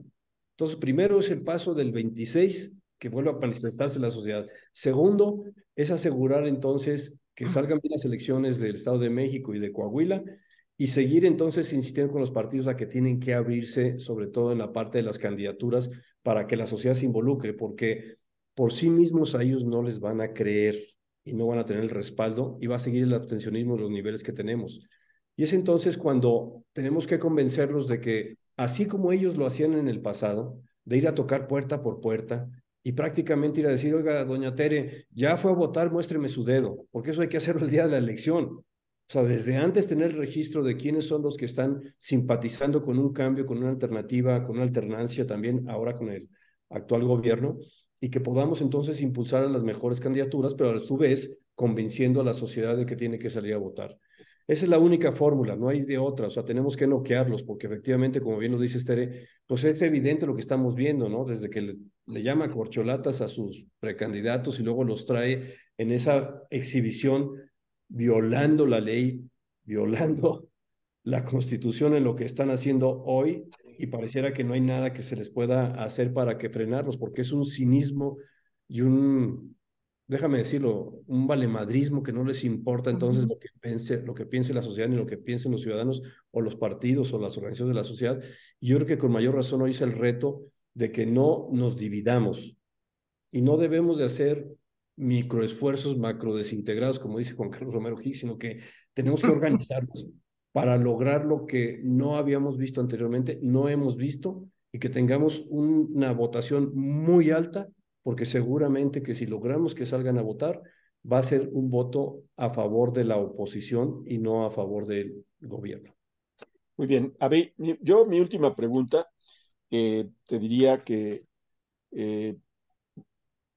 entonces, primero es el paso del 26, que vuelva a manifestarse la sociedad. Segundo, es asegurar entonces que salgan bien las elecciones del Estado de México y de Coahuila y seguir entonces insistiendo con los partidos a que tienen que abrirse, sobre todo en la parte de las candidaturas, para que la sociedad se involucre, porque por sí mismos a ellos no les van a creer y no van a tener el respaldo y va a seguir el abstencionismo en los niveles que tenemos. Y es entonces cuando tenemos que convencerlos de que así como ellos lo hacían en el pasado, de ir a tocar puerta por puerta y prácticamente ir a decir, oiga, doña Tere, ya fue a votar, muéstreme su dedo, porque eso hay que hacerlo el día de la elección. O sea, desde antes tener registro de quiénes son los que están simpatizando con un cambio, con una alternativa, con una alternancia también ahora con el actual gobierno, y que podamos entonces impulsar a las mejores candidaturas, pero a su vez convenciendo a la sociedad de que tiene que salir a votar. Esa es la única fórmula, no hay de otra. O sea, tenemos que noquearlos porque efectivamente, como bien lo dice Estere, pues es evidente lo que estamos viendo, ¿no? Desde que le, llama corcholatas a sus precandidatos y luego los trae en esa exhibición violando la ley, violando la constitución en lo que están haciendo hoy y pareciera que no hay nada que se les pueda hacer para que frenarlos porque es un cinismo y un déjame decirlo, un valemadrismo que no les importa entonces lo que piense, lo que piense la sociedad ni lo que piensen los ciudadanos o los partidos o las organizaciones de la sociedad. yo creo que con mayor razón hoy es el reto de que no nos dividamos y no debemos de hacer microesfuerzos macro desintegrados, como dice Juan Carlos Romero Gil, sino que tenemos que organizarnos para lograr lo que no habíamos visto anteriormente, no hemos visto, y que tengamos una votación muy alta porque seguramente que si logramos que salgan a votar, va a ser un voto a favor de la oposición y no a favor del gobierno. Muy bien. A ver, yo mi última pregunta, eh, te diría que eh,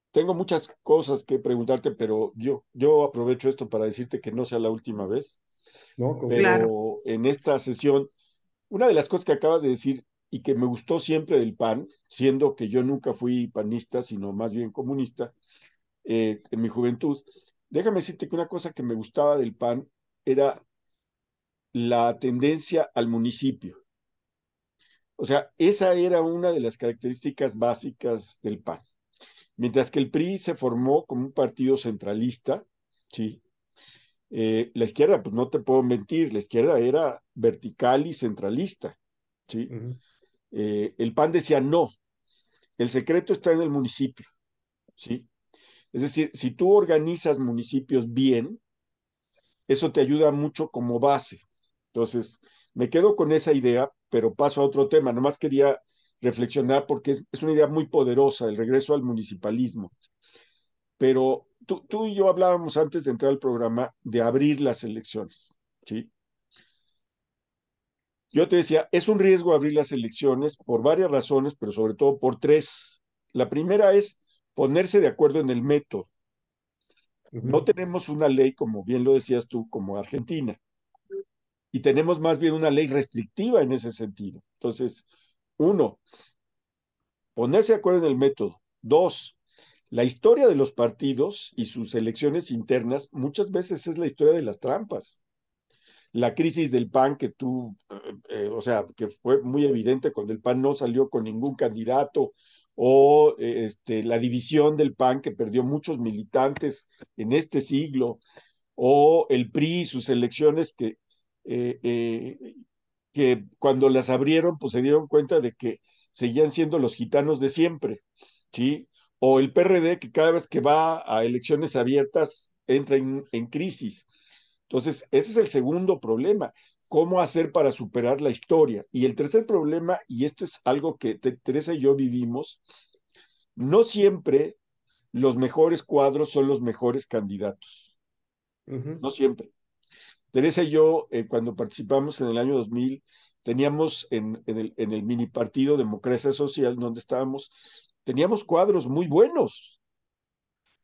tengo muchas cosas que preguntarte, pero yo, yo aprovecho esto para decirte que no sea la última vez. No, pero en esta sesión, una de las cosas que acabas de decir y que me gustó siempre del PAN, siendo que yo nunca fui panista, sino más bien comunista eh, en mi juventud, déjame decirte que una cosa que me gustaba del PAN era la tendencia al municipio. O sea, esa era una de las características básicas del PAN. Mientras que el PRI se formó como un partido centralista, sí. Eh, la izquierda, pues no te puedo mentir, la izquierda era vertical y centralista, sí. Eh, el PAN decía no, el secreto está en el municipio, ¿sí? Es decir, si tú organizas municipios bien, eso te ayuda mucho como base. Entonces, me quedo con esa idea, pero paso a otro tema. Nomás quería reflexionar porque es, una idea muy poderosa, el regreso al municipalismo. Pero tú, y yo hablábamos antes de entrar al programa de abrir las elecciones, ¿sí? Yo te decía, es un riesgo abrir las elecciones por varias razones, pero sobre todo por tres. La primera es ponerse de acuerdo en el método. No tenemos una ley, como bien lo decías tú, como Argentina. Y tenemos más bien una ley restrictiva en ese sentido. Entonces, uno, ponerse de acuerdo en el método. Dos, la historia de los partidos y sus elecciones internas muchas veces es la historia de las trampas la crisis del PAN que tú, eh, eh, o sea, que fue muy evidente cuando el PAN no salió con ningún candidato, o eh, este, la división del PAN que perdió muchos militantes en este siglo, o el PRI y sus elecciones que, que cuando las abrieron, pues se dieron cuenta de que seguían siendo los gitanos de siempre, ¿sí? O el PRD que cada vez que va a elecciones abiertas entra en crisis. Entonces, ese es el segundo problema, cómo hacer para superar la historia. Y el tercer problema, y esto es algo que Teresa y yo vivimos, no siempre los mejores cuadros son los mejores candidatos. No siempre. Teresa y yo, eh, cuando participamos en el año 2000, teníamos en, el, en el mini partido Democracia Social, donde estábamos, teníamos cuadros muy buenos,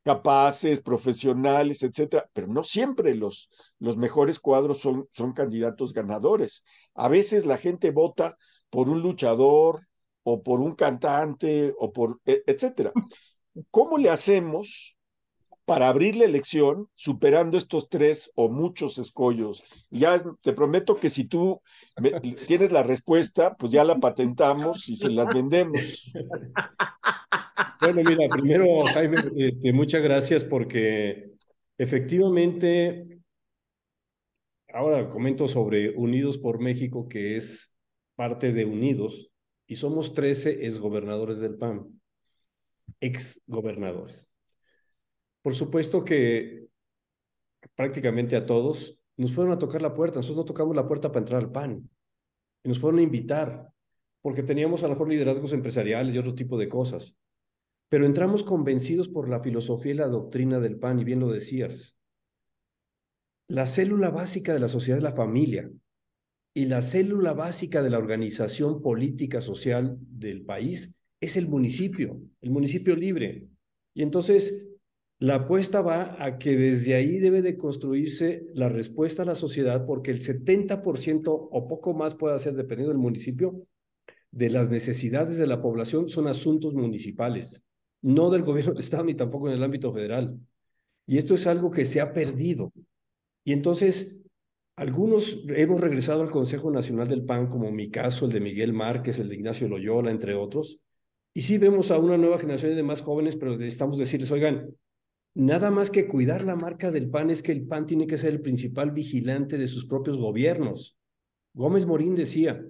capaces, profesionales, etcétera, pero no siempre los, los mejores cuadros son, son candidatos ganadores. A veces la gente vota por un luchador o por un cantante o por e, etcétera. ¿Cómo le hacemos para abrir la elección superando estos tres o muchos escollos? Ya te prometo que si tú tienes la respuesta, pues ya la patentamos y se las vendemos. Bueno, mira, primero, Jaime, este, muchas gracias porque efectivamente, ahora comento sobre Unidos por México, que es parte de Unidos, y somos 13 exgobernadores del PAN, exgobernadores. Por supuesto que prácticamente a todos nos fueron a tocar la puerta, nosotros no tocamos la puerta para entrar al PAN, y nos fueron a invitar, porque teníamos a lo mejor liderazgos empresariales y otro tipo de cosas. Pero entramos convencidos por la filosofía y la doctrina del pan, y bien lo decías. La célula básica de la sociedad es la familia, y la célula básica de la organización política social del país es el municipio, el municipio libre. Y entonces la apuesta va a que desde ahí debe de construirse la respuesta a la sociedad porque el 70% o poco más puede ser, dependiendo del municipio, de las necesidades de la población son asuntos municipales no del gobierno del Estado ni tampoco en el ámbito federal. Y esto es algo que se ha perdido. Y entonces, algunos hemos regresado al Consejo Nacional del PAN, como mi caso, el de Miguel Márquez, el de Ignacio Loyola, entre otros. Y sí vemos a una nueva generación de más jóvenes, pero necesitamos decirles, oigan, nada más que cuidar la marca del PAN es que el PAN tiene que ser el principal vigilante de sus propios gobiernos. Gómez Morín decía,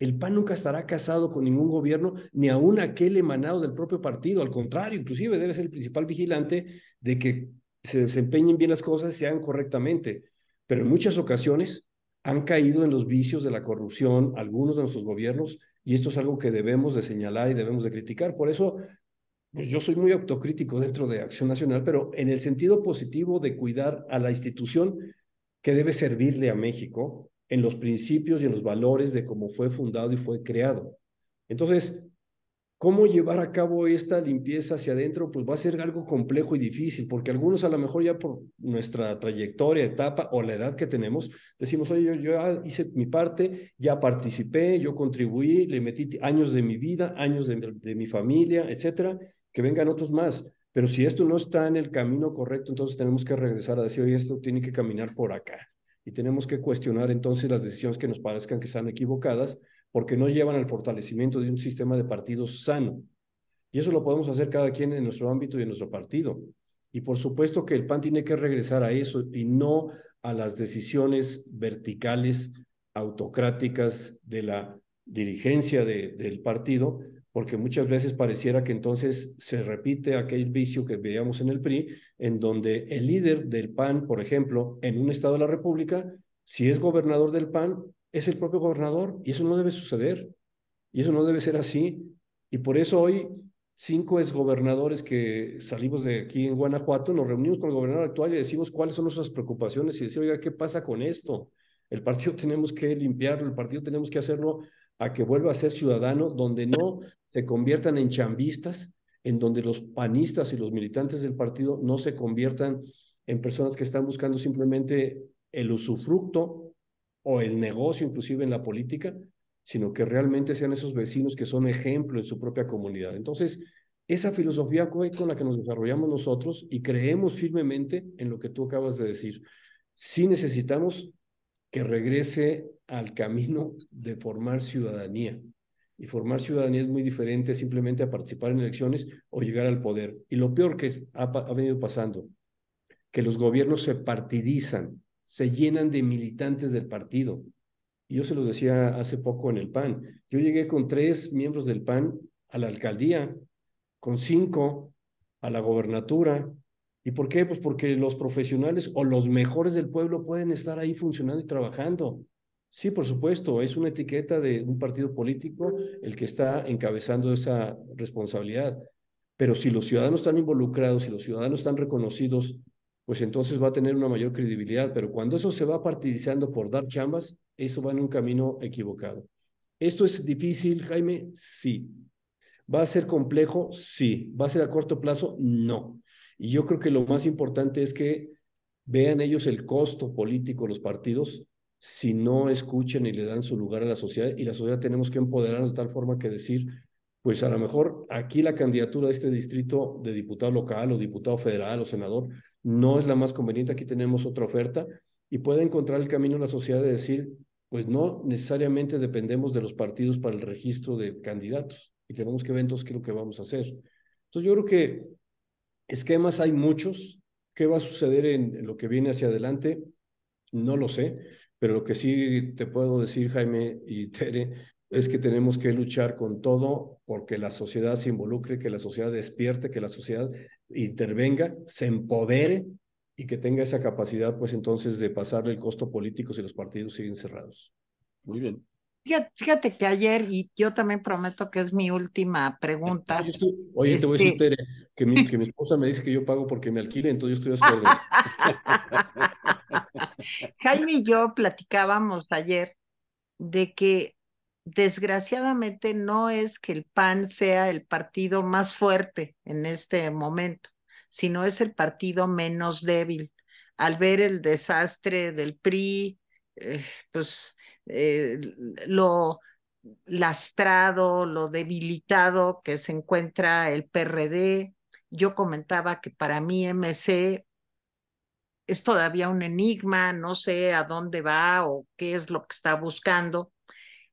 el PAN nunca estará casado con ningún gobierno, ni aún aquel emanado del propio partido. Al contrario, inclusive debe ser el principal vigilante de que se desempeñen bien las cosas y se hagan correctamente. Pero en muchas ocasiones han caído en los vicios de la corrupción algunos de nuestros gobiernos y esto es algo que debemos de señalar y debemos de criticar. Por eso pues, yo soy muy autocrítico dentro de Acción Nacional, pero en el sentido positivo de cuidar a la institución que debe servirle a México, en los principios y en los valores de cómo fue fundado y fue creado. Entonces, ¿cómo llevar a cabo esta limpieza hacia adentro? Pues va a ser algo complejo y difícil, porque algunos a lo mejor ya por nuestra trayectoria, etapa o la edad que tenemos, decimos, oye, yo, ya hice mi parte, ya participé, yo contribuí, le metí años de mi vida, años de, de mi familia, etcétera, que vengan otros más. Pero si esto no está en el camino correcto, entonces tenemos que regresar a decir, oye, esto tiene que caminar por acá y tenemos que cuestionar entonces las decisiones que nos parezcan que están equivocadas porque no llevan al fortalecimiento de un sistema de partidos sano. Y eso lo podemos hacer cada quien en nuestro ámbito y en nuestro partido. Y por supuesto que el PAN tiene que regresar a eso y no a las decisiones verticales, autocráticas de la dirigencia de, del partido, porque muchas veces pareciera que entonces se repite aquel vicio que veíamos en el PRI, en donde el líder del PAN, por ejemplo, en un estado de la República, si es gobernador del PAN, es el propio gobernador, y eso no debe suceder, y eso no debe ser así, y por eso hoy cinco exgobernadores que salimos de aquí en Guanajuato, nos reunimos con el gobernador actual y decimos cuáles son nuestras preocupaciones y decimos, oiga, ¿qué pasa con esto? El partido tenemos que limpiarlo, el partido tenemos que hacerlo a que vuelva a ser ciudadano, donde no se conviertan en chambistas, en donde los panistas y los militantes del partido no se conviertan en personas que están buscando simplemente el usufructo o el negocio, inclusive en la política, sino que realmente sean esos vecinos que son ejemplo en su propia comunidad. Entonces, esa filosofía con la que nos desarrollamos nosotros y creemos firmemente en lo que tú acabas de decir. Sí necesitamos que regrese al camino de formar ciudadanía. Y formar ciudadanía es muy diferente simplemente a participar en elecciones o llegar al poder. Y lo peor que ha, venido pasando, que los gobiernos se partidizan, se llenan de militantes del partido. Y yo se lo decía hace poco en el PAN. Yo llegué con tres miembros del PAN a la alcaldía, con cinco a la gobernatura, ¿Y por qué? Pues porque los profesionales o los mejores del pueblo pueden estar ahí funcionando y trabajando. Sí, por supuesto, es una etiqueta de un partido político el que está encabezando esa responsabilidad. Pero si los ciudadanos están involucrados, si los ciudadanos están reconocidos, pues entonces va a tener una mayor credibilidad. Pero cuando eso se va partidizando por dar chambas, eso va en un camino equivocado. ¿Esto es difícil, Jaime? Sí. ¿Va a ser complejo? Sí. ¿Va a ser a corto plazo? No. Y yo creo que lo más importante es que vean ellos el costo político, los partidos, si no escuchan y le dan su lugar a la sociedad. Y la sociedad tenemos que empoderar de tal forma que decir, pues a lo mejor aquí la candidatura de este distrito de diputado local o diputado federal o senador no es la más conveniente, aquí tenemos otra oferta y puede encontrar el camino en la sociedad de decir, pues no necesariamente dependemos de los partidos para el registro de candidatos y tenemos que ver entonces qué es lo que vamos a hacer. Entonces yo creo que Esquemas hay muchos. ¿Qué va a suceder en lo que viene hacia adelante? No lo sé, pero lo que sí te puedo decir, Jaime y Tere, es que tenemos que luchar con todo porque la sociedad se involucre, que la sociedad despierte, que la sociedad intervenga, se empodere y que tenga esa capacidad, pues entonces, de pasarle el costo político si los partidos siguen cerrados. Muy bien. Fíjate, que ayer, y yo también prometo que es mi última pregunta. oye, te voy a decir, este que mi, esposa me dice que yo pago porque me alquile, entonces yo estoy a su orden. Jaime y yo platicábamos ayer de que desgraciadamente no es que el PAN sea el partido más fuerte en este momento, sino es el partido menos débil. Al ver el desastre del PRI, eh, pues eh, lo lastrado, lo debilitado que se encuentra el PRD. Yo comentaba que para mí MC es todavía un enigma, no sé a dónde va o qué es lo que está buscando.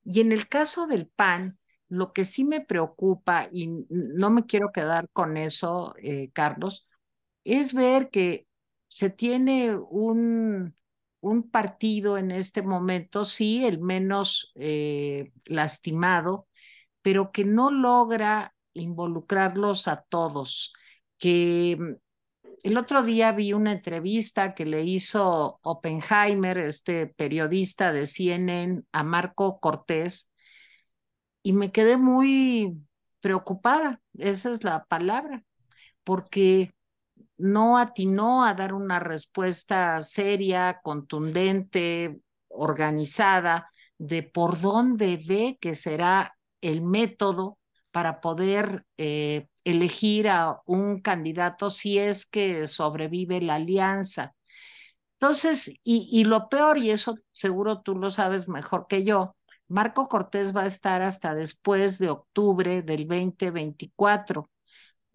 Y en el caso del PAN, lo que sí me preocupa, y no me quiero quedar con eso, eh, Carlos, es ver que se tiene un un partido en este momento, sí, el menos eh, lastimado, pero que no logra involucrarlos a todos. Que mm, el otro día vi una entrevista que le hizo Oppenheimer, este periodista de CNN, a Marco Cortés, y me quedé muy preocupada, esa es la palabra, porque no atinó a dar una respuesta seria, contundente, organizada de por dónde ve que será el método para poder eh, elegir a un candidato si es que sobrevive la alianza. Entonces, y, y lo peor, y eso seguro tú lo sabes mejor que yo, Marco Cortés va a estar hasta después de octubre del 2024.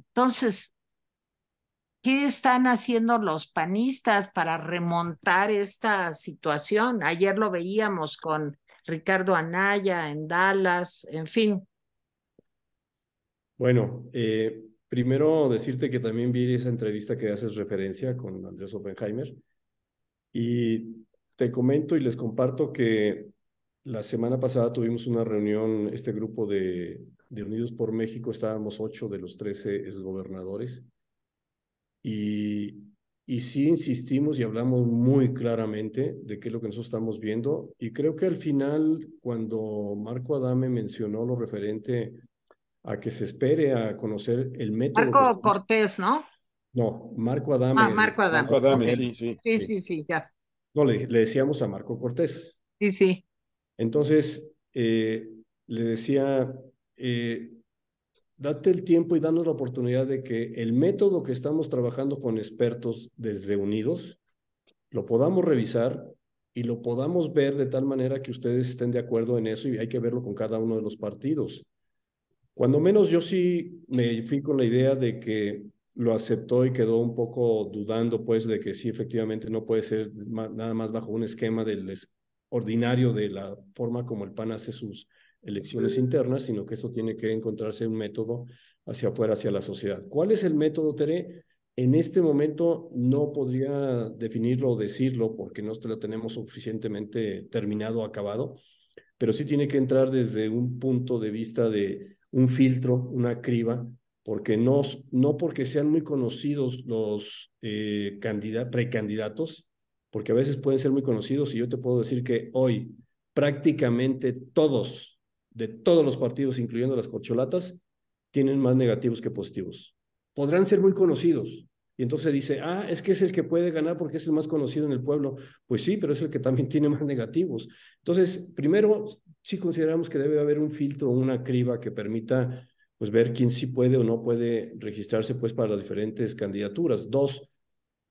Entonces, ¿Qué están haciendo los panistas para remontar esta situación? Ayer lo veíamos con Ricardo Anaya en Dallas, en fin. Bueno, eh, primero decirte que también vi esa entrevista que haces referencia con Andrés Oppenheimer y te comento y les comparto que la semana pasada tuvimos una reunión, este grupo de, de Unidos por México, estábamos ocho de los trece exgobernadores y, sí insistimos y hablamos muy claramente de qué es lo que nosotros estamos viendo. Y creo que al final, cuando Marco Adame mencionó lo referente a que se espere a conocer el método. Marco Cortés, ¿no? No, Marco Adame. Ah, Marco Adame. Marco Adame, sí, sí. Sí, sí, sí, ya. No, le, decíamos a Marco Cortés. Sí, sí. Entonces, eh, le decía, eh, date el tiempo y danos la oportunidad de que el método que estamos trabajando con expertos desde Unidos lo podamos revisar y lo podamos ver de tal manera que ustedes estén de acuerdo en eso y hay que verlo con cada uno de los partidos. Cuando menos yo sí me fui con la idea de que lo aceptó y quedó un poco dudando pues de que sí efectivamente no puede ser nada más bajo un esquema del ordinario de la forma como el PAN hace sus elecciones internas, sino que eso tiene que encontrarse un método hacia afuera, hacia la sociedad. ¿Cuál es el método, Tere? En este momento no podría definirlo o decirlo porque no lo tenemos suficientemente terminado, acabado, pero sí tiene que entrar desde un punto de vista de un filtro, una criba, porque no, no porque sean muy conocidos los eh, precandidatos, porque a veces pueden ser muy conocidos y yo te puedo decir que hoy prácticamente todos de todos los partidos, incluyendo las corcholatas, tienen más negativos que positivos. Podrán ser muy conocidos. Y entonces dice, ah, es que es el que puede ganar porque es el más conocido en el pueblo. Pues sí, pero es el que también tiene más negativos. Entonces, primero, sí consideramos que debe haber un filtro, una criba que permita pues ver quién sí puede o no puede registrarse pues para las diferentes candidaturas. Dos,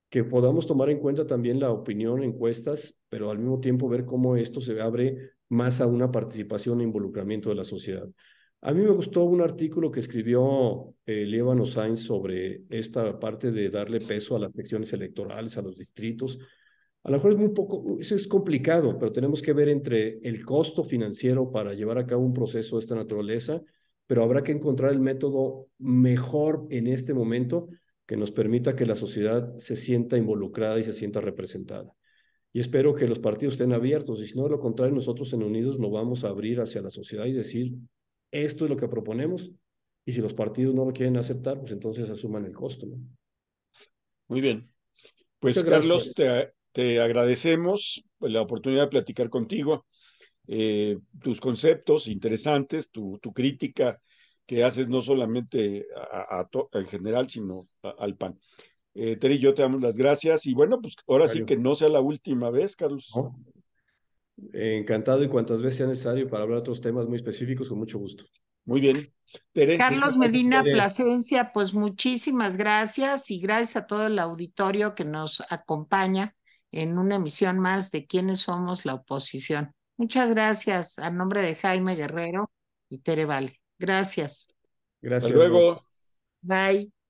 que podamos tomar en cuenta también la opinión, encuestas, pero al mismo tiempo ver cómo esto se abre más a una participación e involucramiento de la sociedad. A mí me gustó un artículo que escribió eh, Lievano sobre esta parte de darle peso a las elecciones electorales, a los distritos. A lo mejor es muy poco, eso es complicado, pero tenemos que ver entre el costo financiero para llevar a cabo un proceso de esta naturaleza, pero habrá que encontrar el método mejor en este momento que nos permita que la sociedad se sienta involucrada y se sienta representada y espero que los partidos estén abiertos. Y si no, lo contrario, nosotros en Unidos nos vamos a abrir hacia la sociedad y decir, esto es lo que proponemos. Y si los partidos no lo quieren aceptar, pues entonces asuman el costo. Muy bien. Pues Carlos, te, agradecemos la oportunidad de platicar contigo, eh, tus conceptos interesantes, tu, crítica que haces no solamente a, en general, sino al PAN. Eh, Terry, yo te damos las gracias y bueno, pues ahora sí que no sea la última vez, Carlos. Eh, encantado y cuantas veces sea necesario para hablar de otros temas muy específicos, con mucho gusto. Muy bien. Carlos Medina Plasencia, pues muchísimas gracias y gracias a todo el auditorio que nos acompaña en una emisión más de quiénes somos la oposición. Muchas gracias a nombre de Jaime Guerrero y Tere Vale. Gracias. Gracias. Hasta luego. Bye.